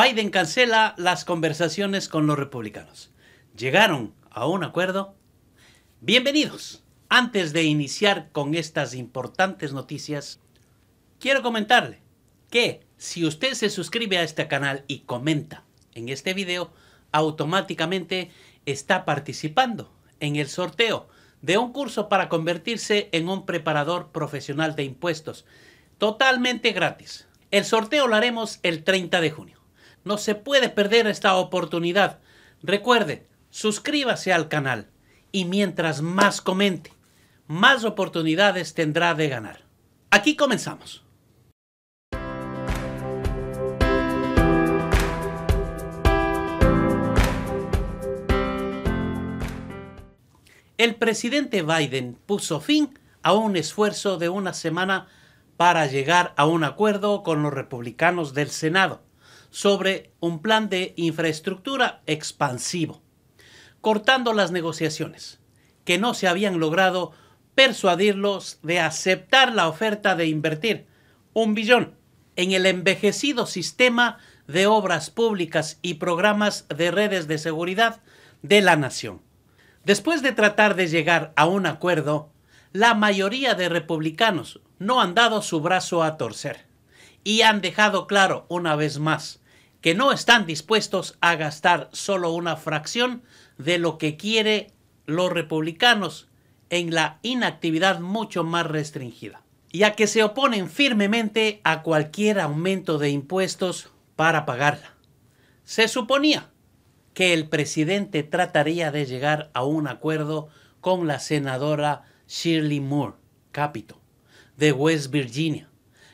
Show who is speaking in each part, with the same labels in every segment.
Speaker 1: Biden cancela las conversaciones con los republicanos. ¿Llegaron a un acuerdo? Bienvenidos. Antes de iniciar con estas importantes noticias, quiero comentarle que si usted se suscribe a este canal y comenta en este video, automáticamente está participando en el sorteo de un curso para convertirse en un preparador profesional de impuestos, totalmente gratis. El sorteo lo haremos el 30 de junio. No se puede perder esta oportunidad. Recuerde, suscríbase al canal y mientras más comente, más oportunidades tendrá de ganar. Aquí comenzamos. El presidente Biden puso fin a un esfuerzo de una semana para llegar a un acuerdo con los republicanos del Senado sobre un plan de infraestructura expansivo, cortando las negociaciones, que no se habían logrado persuadirlos de aceptar la oferta de invertir un billón en el envejecido sistema de obras públicas y programas de redes de seguridad de la nación. Después de tratar de llegar a un acuerdo, la mayoría de republicanos no han dado su brazo a torcer y han dejado claro una vez más que no están dispuestos a gastar solo una fracción de lo que quiere los republicanos en la inactividad mucho más restringida, ya que se oponen firmemente a cualquier aumento de impuestos para pagarla. Se suponía que el presidente trataría de llegar a un acuerdo con la senadora Shirley Moore Capito de West Virginia,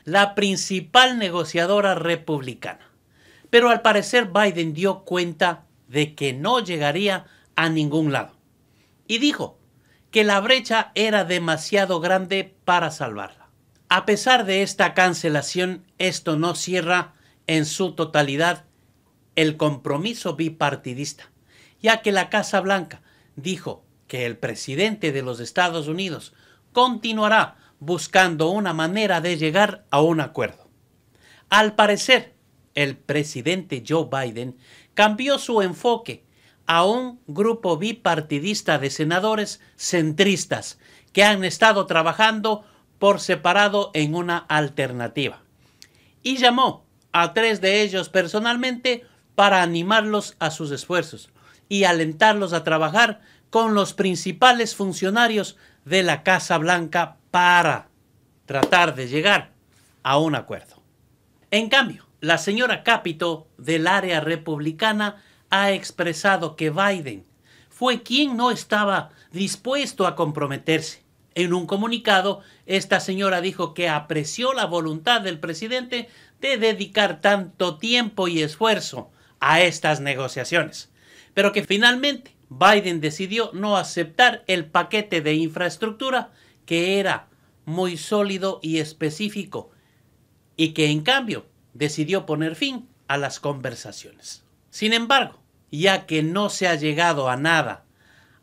Speaker 1: la principal negociadora republicana. Pero al parecer Biden dio cuenta de que no llegaría a ningún lado. Y dijo que la brecha era demasiado grande para salvarla. A pesar de esta cancelación, esto no cierra en su totalidad el compromiso bipartidista, ya que la Casa Blanca dijo que el presidente de los Estados Unidos continuará buscando una manera de llegar a un acuerdo. Al parecer, el presidente Joe Biden cambió su enfoque a un grupo bipartidista de senadores centristas que han estado trabajando por separado en una alternativa. Y llamó a tres de ellos personalmente para animarlos a sus esfuerzos y alentarlos a trabajar con los principales funcionarios de la Casa Blanca para tratar de llegar a un acuerdo. En cambio, la señora Capito, del área republicana, ha expresado que Biden fue quien no estaba dispuesto a comprometerse. En un comunicado, esta señora dijo que apreció la voluntad del presidente de dedicar tanto tiempo y esfuerzo a estas negociaciones, pero que finalmente Biden decidió no aceptar el paquete de infraestructura que era muy sólido y específico y que en cambio decidió poner fin a las conversaciones. Sin embargo, ya que no se ha llegado a nada,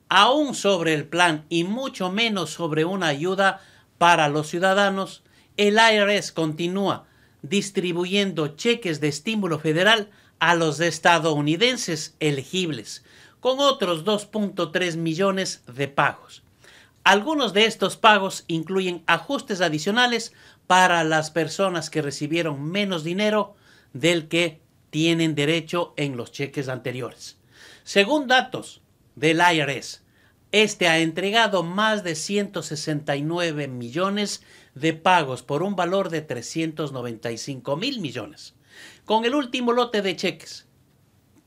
Speaker 1: aún sobre el plan y mucho menos sobre una ayuda para los ciudadanos, el IRS continúa distribuyendo cheques de estímulo federal a los estadounidenses elegibles, con otros 2.3 millones de pagos. Algunos de estos pagos incluyen ajustes adicionales para las personas que recibieron menos dinero del que tienen derecho en los cheques anteriores. Según datos del IRS, este ha entregado más de 169 millones de pagos por un valor de 395 mil millones, con el último lote de cheques,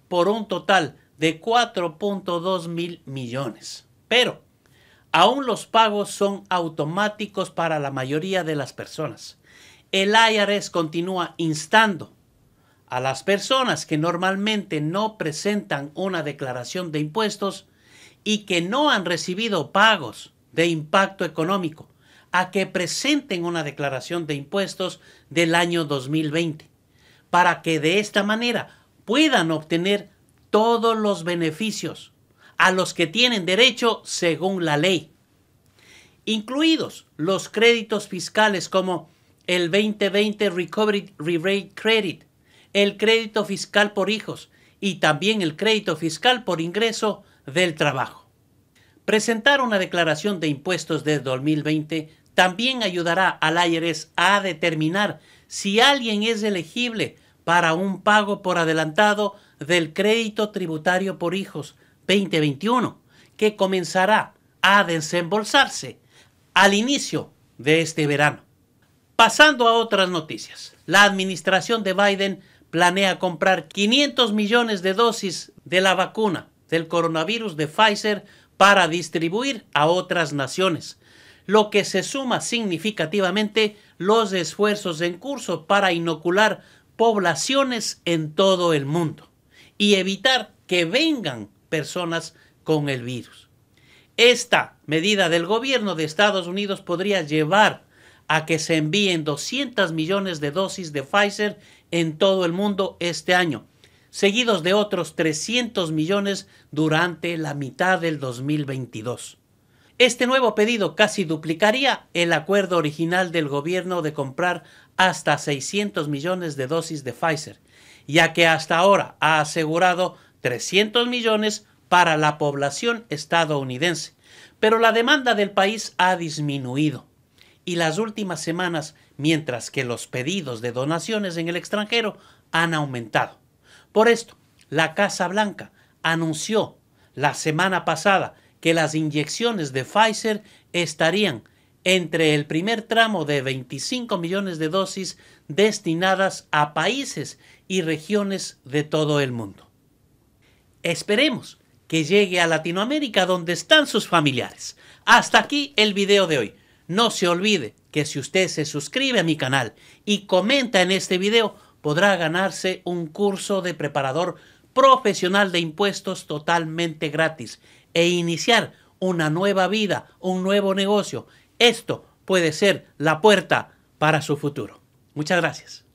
Speaker 1: por un total de 4.2 mil millones. Pero Aún los pagos son automáticos para la mayoría de las personas. El IRS continúa instando a las personas que normalmente no presentan una declaración de impuestos y que no han recibido pagos de impacto económico a que presenten una declaración de impuestos del año 2020 para que de esta manera puedan obtener todos los beneficios a los que tienen derecho según la ley, incluidos los créditos fiscales como el 2020 Recovery Rebate Credit, el crédito fiscal por hijos y también el crédito fiscal por ingreso del trabajo. Presentar una declaración de impuestos de 2020 también ayudará al IRS e a determinar si alguien es elegible para un pago por adelantado del crédito tributario por hijos 2021, que comenzará a desembolsarse al inicio de este verano. Pasando a otras noticias, la administración de Biden planea comprar 500 millones de dosis de la vacuna del coronavirus de Pfizer para distribuir a otras naciones, lo que se suma significativamente los esfuerzos en curso para inocular poblaciones en todo el mundo y evitar que vengan personas con el virus. Esta medida del gobierno de Estados Unidos podría llevar a que se envíen 200 millones de dosis de Pfizer en todo el mundo este año, seguidos de otros 300 millones durante la mitad del 2022. Este nuevo pedido casi duplicaría el acuerdo original del gobierno de comprar hasta 600 millones de dosis de Pfizer, ya que hasta ahora ha asegurado 300 millones para la población estadounidense. Pero la demanda del país ha disminuido y las últimas semanas, mientras que los pedidos de donaciones en el extranjero han aumentado. Por esto, la Casa Blanca anunció la semana pasada que las inyecciones de Pfizer estarían entre el primer tramo de 25 millones de dosis destinadas a países y regiones de todo el mundo. Esperemos que llegue a Latinoamérica donde están sus familiares. Hasta aquí el video de hoy. No se olvide que si usted se suscribe a mi canal y comenta en este video, podrá ganarse un curso de preparador profesional de impuestos totalmente gratis e iniciar una nueva vida, un nuevo negocio. Esto puede ser la puerta para su futuro. Muchas gracias.